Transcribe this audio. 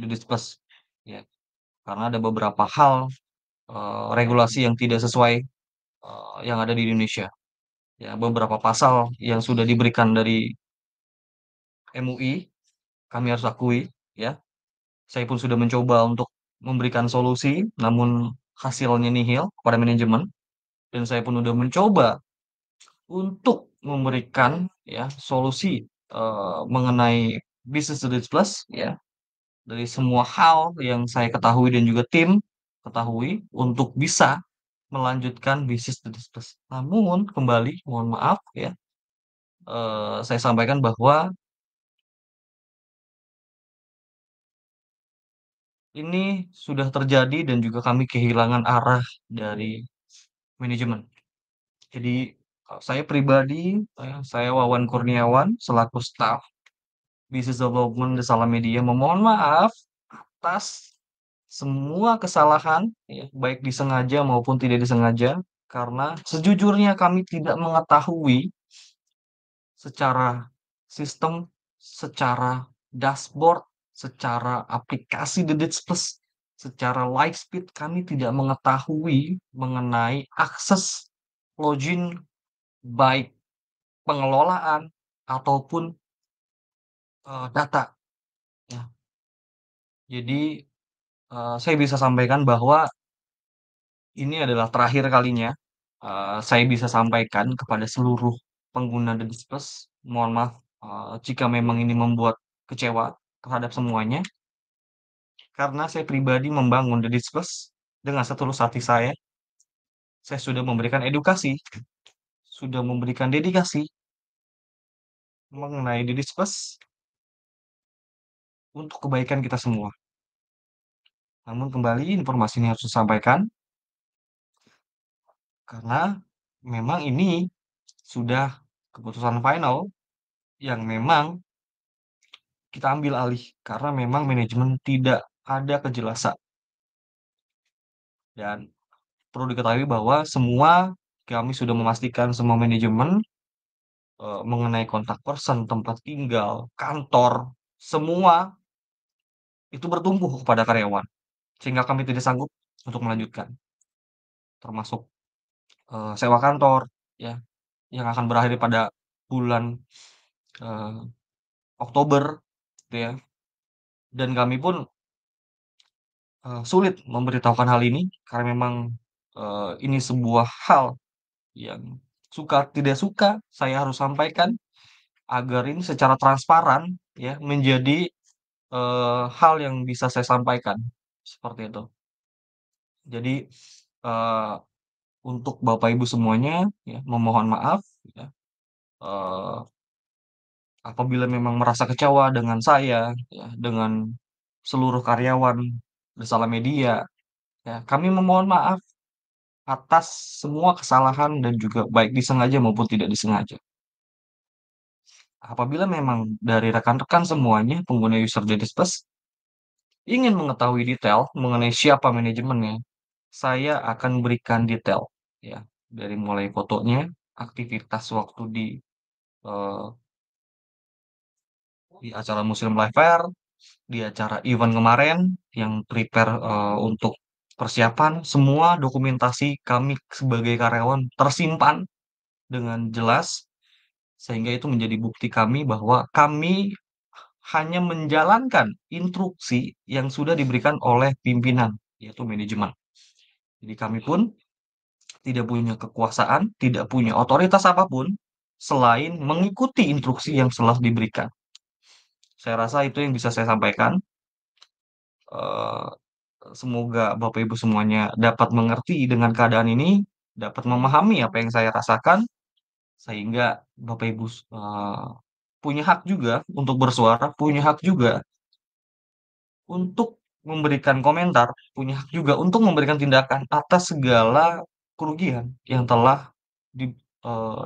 didiskus ya karena ada beberapa hal uh, regulasi yang tidak sesuai uh, yang ada di Indonesia ya beberapa pasal yang sudah diberikan dari MUI kami harus akui ya saya pun sudah mencoba untuk memberikan solusi namun hasilnya nihil kepada manajemen dan saya pun sudah mencoba untuk memberikan ya solusi uh, mengenai bisnis plus ya dari semua hal yang saya ketahui dan juga tim ketahui untuk bisa melanjutkan bisnis tersebut. Namun kembali mohon maaf ya, uh, saya sampaikan bahwa ini sudah terjadi dan juga kami kehilangan arah dari manajemen. Jadi saya pribadi, eh, saya Wawan Kurniawan selaku staff. Business Development di salah Media memohon maaf atas semua kesalahan, ya, baik disengaja maupun tidak disengaja, karena sejujurnya kami tidak mengetahui secara sistem, secara dashboard, secara aplikasi The Ditch Plus, secara live speed kami tidak mengetahui mengenai akses login baik pengelolaan ataupun Eh, data, ya. Jadi, uh, saya bisa sampaikan bahwa ini adalah terakhir kalinya, uh, saya bisa sampaikan kepada seluruh pengguna The Plus. Mohon maaf, uh, jika memang ini membuat kecewa terhadap semuanya. Karena saya pribadi membangun The Plus dengan setulus hati saya. Saya sudah memberikan edukasi, sudah memberikan dedikasi mengenai The Plus untuk kebaikan kita semua. Namun kembali informasi ini harus disampaikan karena memang ini sudah keputusan final yang memang kita ambil alih karena memang manajemen tidak ada kejelasan. Dan perlu diketahui bahwa semua kami sudah memastikan semua manajemen e, mengenai kontak person, tempat tinggal, kantor, semua itu bertumbuh kepada karyawan, sehingga kami tidak sanggup untuk melanjutkan. Termasuk, e, sewa kantor ya, yang akan berakhir pada bulan, e, Oktober gitu ya, dan kami pun e, sulit memberitahukan hal ini karena memang, e, ini sebuah hal yang suka tidak suka saya harus sampaikan agar ini secara transparan ya menjadi uh, hal yang bisa saya sampaikan, seperti itu. Jadi, uh, untuk Bapak Ibu semuanya ya, memohon maaf ya, Uh, apabila memang merasa kecewa dengan saya ya, dengan seluruh karyawan Besala Media ya, kami memohon maaf atas semua kesalahan dan juga baik disengaja maupun tidak disengaja. Apabila memang dari rekan-rekan semuanya pengguna user Jenis Plus ingin mengetahui detail mengenai siapa manajemennya, saya akan berikan detail ya dari mulai fotonya, aktivitas waktu di uh, di acara Muslim Live Fair, di acara event kemarin yang prepare uh, untuk persiapan, semua dokumentasi kami sebagai karyawan tersimpan dengan jelas sehingga itu menjadi bukti kami bahwa kami hanya menjalankan instruksi yang sudah diberikan oleh pimpinan, yaitu manajemen. Jadi kami pun tidak punya kekuasaan, tidak punya otoritas apapun selain mengikuti instruksi yang telah diberikan. Saya rasa itu yang bisa saya sampaikan. Eh, semoga Bapak Ibu semuanya dapat mengerti dengan keadaan ini, dapat memahami apa yang saya rasakan, sehingga Bapak Ibu uh, punya hak juga untuk bersuara, punya hak juga untuk memberikan komentar, punya hak juga untuk memberikan tindakan atas segala kerugian yang telah di, uh,